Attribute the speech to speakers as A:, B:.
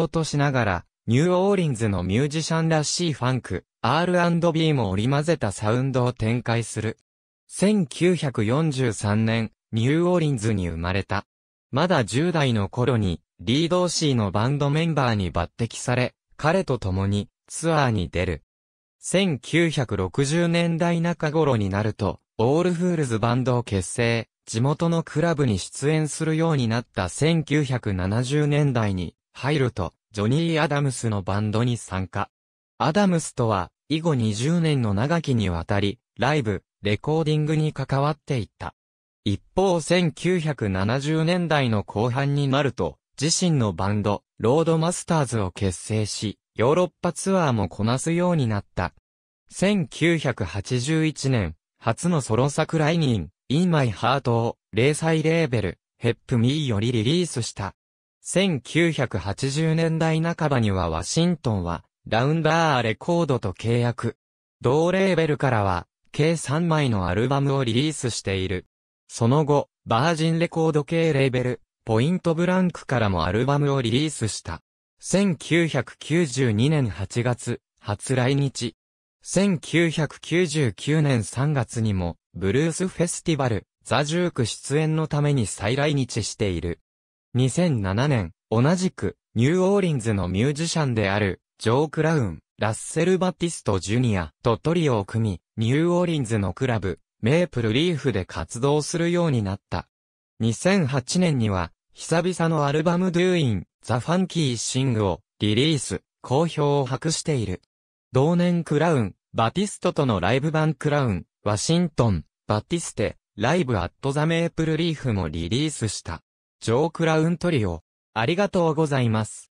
A: ーとしながら、ニューオーリンズのミュージシャンらしいファンク、R&B も織り交ぜたサウンドを展開する。1943年、ニューオーリンズに生まれた。まだ10代の頃に、リードーシーのバンドメンバーに抜擢され、彼と共にツアーに出る。1960年代中頃になると、オールフールズバンドを結成、地元のクラブに出演するようになった1970年代に、入ると、ジョニー・アダムスのバンドに参加。アダムスとは、以後20年の長きにわたり、ライブ、レコーディングに関わっていった。一方1970年代の後半になると、自身のバンド、ロードマスターズを結成し、ヨーロッパツアーもこなすようになった。1981年、初のソロ作来人、ニン、インマイハートを、零細レーベル、ヘップミーよりリリースした。1980年代半ばにはワシントンは、ラウンダーレコードと契約。同レーベルからは、計3枚のアルバムをリリースしている。その後、バージンレコード系レーベル、ポイントブランクからもアルバムをリリースした。1992年8月、初来日。1999年3月にも、ブルースフェスティバル、ザ・ジューク出演のために再来日している。2007年、同じく、ニューオーリンズのミュージシャンである、ジョー・クラウン、ラッセル・バティスト・ジュニアとトリオを組み、ニューオーリンズのクラブ、メープル・リーフで活動するようになった。2008年には、久々のアルバム Doing The Funky Sing をリリース、好評を博している。同年クラウン、バティストとのライブ版クラウン、ワシントン、バティステ、ライブアットザメープルリーフもリリースした。ジョー・クラウントリオ、ありがとうございます。